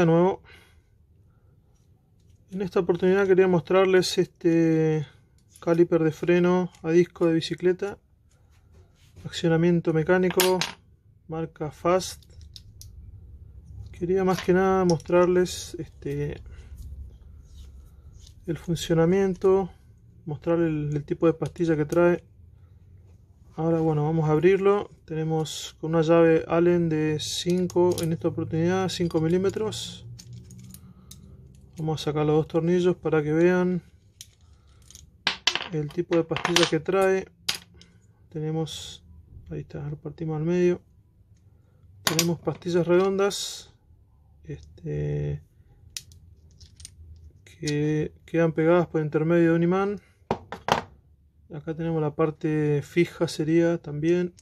de nuevo. En esta oportunidad quería mostrarles este caliper de freno a disco de bicicleta. Accionamiento mecánico, marca Fast. Quería más que nada mostrarles este el funcionamiento, mostrar el, el tipo de pastilla que trae. Ahora bueno, vamos a abrirlo. Tenemos con una llave Allen de 5 en esta oportunidad, 5 milímetros. Vamos a sacar los dos tornillos para que vean el tipo de pastilla que trae. Tenemos, ahí está, lo partimos al medio. Tenemos pastillas redondas este, que quedan pegadas por intermedio de un imán acá tenemos la parte fija sería también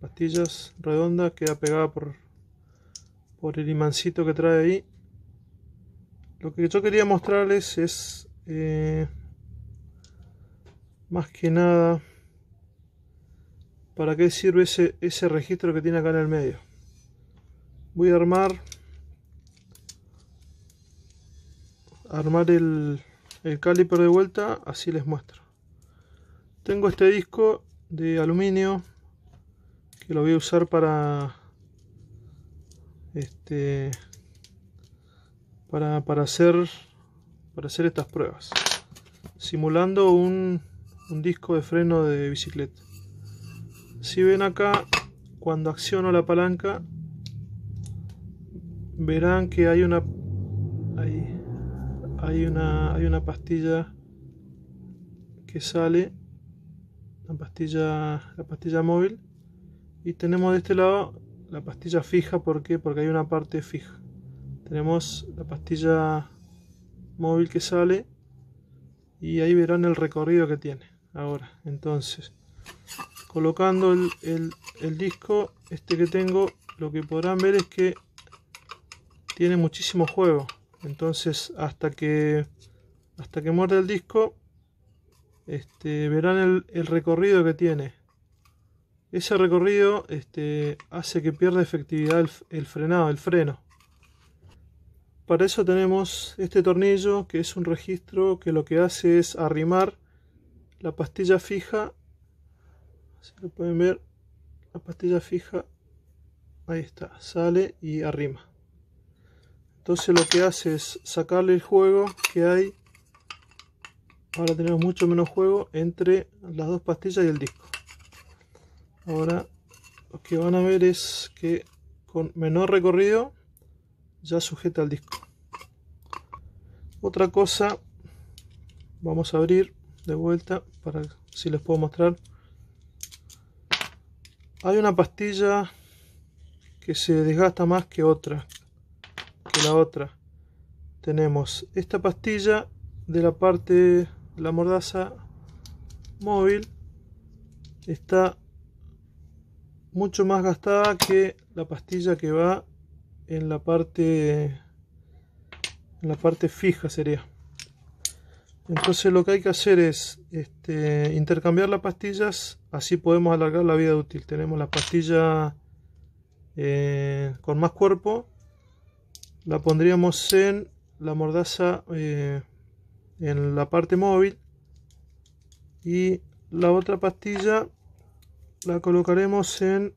pastillas redonda queda pegada por por el imancito que trae ahí lo que yo quería mostrarles es eh, más que nada para qué sirve ese, ese registro que tiene acá en el medio voy a armar armar el, el caliper de vuelta así les muestro tengo este disco de aluminio que lo voy a usar para este para, para hacer para hacer estas pruebas simulando un, disco de freno de bicicleta si ven acá cuando acciono la palanca verán que hay una hay, hay una hay una pastilla que sale la pastilla, la pastilla móvil. Y tenemos de este lado la pastilla fija, porque Porque hay una parte fija. Tenemos la pastilla móvil que sale y ahí verán el recorrido que tiene. Ahora, entonces, colocando el, el disco, este que tengo, lo que podrán ver es que tiene muchísimo juego. Entonces, hasta que hasta que muerde el disco, este, verán el, recorrido que tiene. Ese recorrido este, hace que pierda efectividad el, frenado, el freno. Para eso tenemos este tornillo que es un registro que lo que hace es arrimar la pastilla fija. Así lo pueden ver la pastilla fija. Ahí está, sale y arrima. Entonces lo que hace es sacarle el juego que hay ahora tenemos mucho menos juego entre las dos pastillas y el disco ahora lo que van a ver es que con menor recorrido ya sujeta al disco otra cosa vamos a abrir de vuelta para si les puedo mostrar hay una pastilla que se desgasta más que otra que la otra tenemos esta pastilla de la parte la mordaza móvil está mucho más gastada que la pastilla que va en la parte en la parte fija sería entonces lo que hay que hacer es este, intercambiar las pastillas así podemos alargar la vida útil tenemos la pastilla eh, con más cuerpo la pondríamos en la mordaza eh, en la parte móvil y la otra pastilla la colocaremos en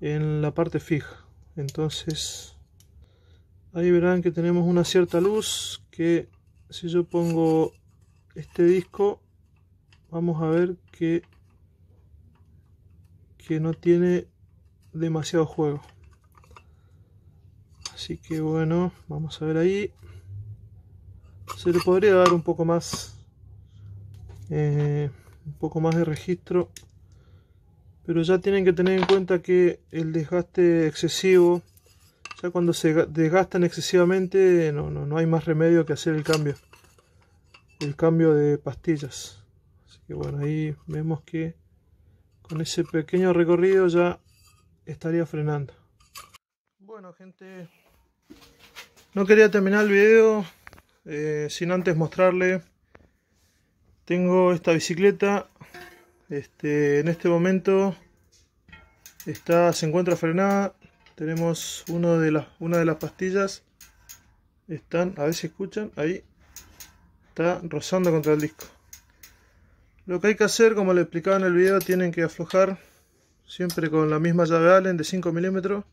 en la parte fija entonces ahí verán que tenemos una cierta luz que si yo pongo este disco vamos a ver que que no tiene demasiado juego así que bueno vamos a ver ahí se le podría dar un poco más eh, un poco más de registro pero ya tienen que tener en cuenta que el desgaste excesivo ya cuando se desgastan excesivamente no, no hay más remedio que hacer el cambio el cambio de pastillas así que bueno ahí vemos que con ese pequeño recorrido ya estaría frenando bueno gente no quería terminar el video eh, sin antes mostrarle tengo esta bicicleta este, en este momento está, se encuentra frenada tenemos de una de las pastillas están, a ver si escuchan, ahí está rozando contra el disco lo que hay que hacer, como le explicaba en el video, tienen que aflojar siempre con la misma llave Allen de 5 milímetros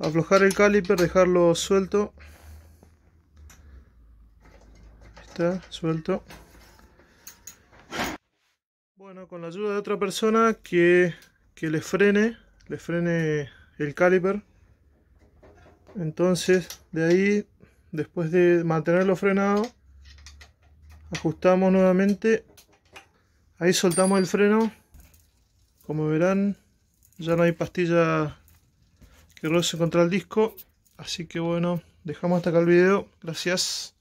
aflojar el caliper, dejarlo suelto está, suelto. Bueno, con la ayuda de otra persona que, que le frene, le frene el caliper. Entonces, de ahí, después de mantenerlo frenado, ajustamos nuevamente. Ahí soltamos el freno. Como verán, ya no hay pastilla que roce contra el disco. Así que bueno, dejamos hasta acá el video. Gracias.